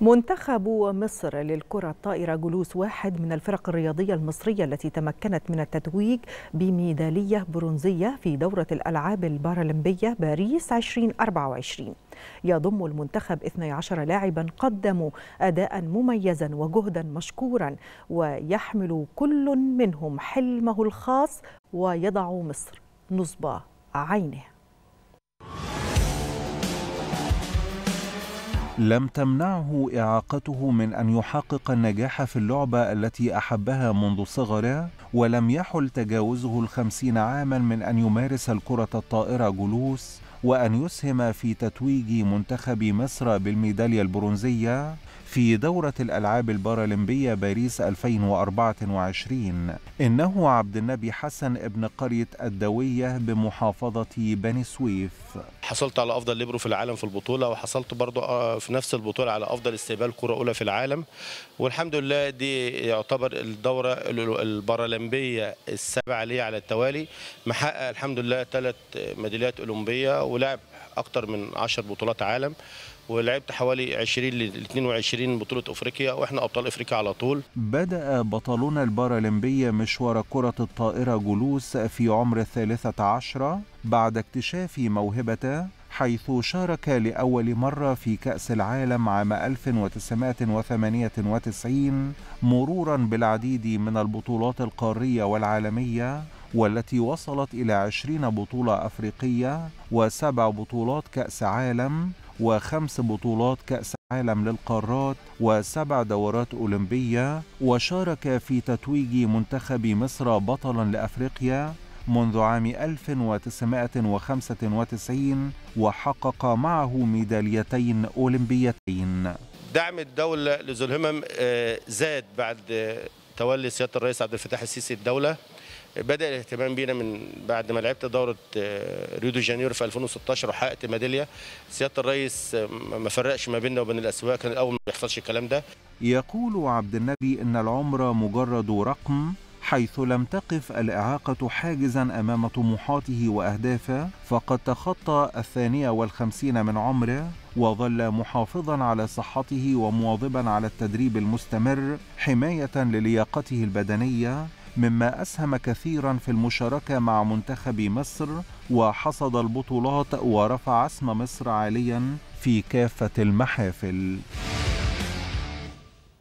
منتخب مصر للكرة الطائرة جلوس واحد من الفرق الرياضية المصرية التي تمكنت من التتويج بميدالية برونزية في دورة الألعاب البارالمبية باريس 2024 يضم المنتخب 12 لاعبا قدموا أداء مميزا وجهدا مشكورا ويحمل كل منهم حلمه الخاص ويضع مصر نصب عينه لم تمنعه إعاقته من أن يحقق النجاح في اللعبة التي أحبها منذ صغره ولم يحل تجاوزه الخمسين عاما من أن يمارس الكرة الطائرة جلوس وأن يسهم في تتويج منتخب مصر بالميدالية البرونزية في دورة الألعاب البارالمبية باريس 2024 إنه عبد النبي حسن ابن قرية الدوية بمحافظة بني سويف حصلت على أفضل ليبرو في العالم في البطولة وحصلت برضو آه، في نفس البطولة على أفضل استقبال كرة أولى في العالم والحمد لله دي يعتبر الدورة البارالمبية السابعة لي على التوالي محقق الحمد لله ثلاث ميداليات أولمبية ولعب اكتر من 10 بطولات عالم ولعبت حوالي 20 ل 22 بطوله افريقيا واحنا ابطال افريقيا على طول. بدا بطلنا البارالمبي مشوار كره الطائره جلوس في عمر الثالثه عشره بعد اكتشاف موهبته حيث شارك لأول مرة في كأس العالم عام 1998 مرورا بالعديد من البطولات القارية والعالمية والتي وصلت إلى 20 بطولة أفريقية وسبع بطولات كأس عالم وخمس بطولات كأس عالم للقارات وسبع دورات أولمبية وشارك في تتويج منتخب مصر بطلا لأفريقيا منذ عام 1995 وحقق معه ميداليتين أولمبيتين دعم الدولة لذو الهمم آه، زاد بعد تولي سياده الرئيس عبد الفتاح السيسي الدوله بدا الاهتمام بينا من بعد ما لعبت دوره آه، ريو دي جانيرو في 2016 وحققت ميداليه سياده الرئيس آه، ما فرقش ما بيننا وبين الاسواق كان الاول ما بيحصلش الكلام ده يقول عبد النبي ان العمر مجرد رقم حيث لم تقف الإعاقة حاجزا أمام طموحاته وأهدافه فقد تخطى الثانية والخمسين من عمره وظل محافظا على صحته ومواظبا على التدريب المستمر حماية للياقته البدنية مما أسهم كثيرا في المشاركة مع منتخب مصر وحصد البطولات ورفع اسم مصر عاليا في كافة المحافل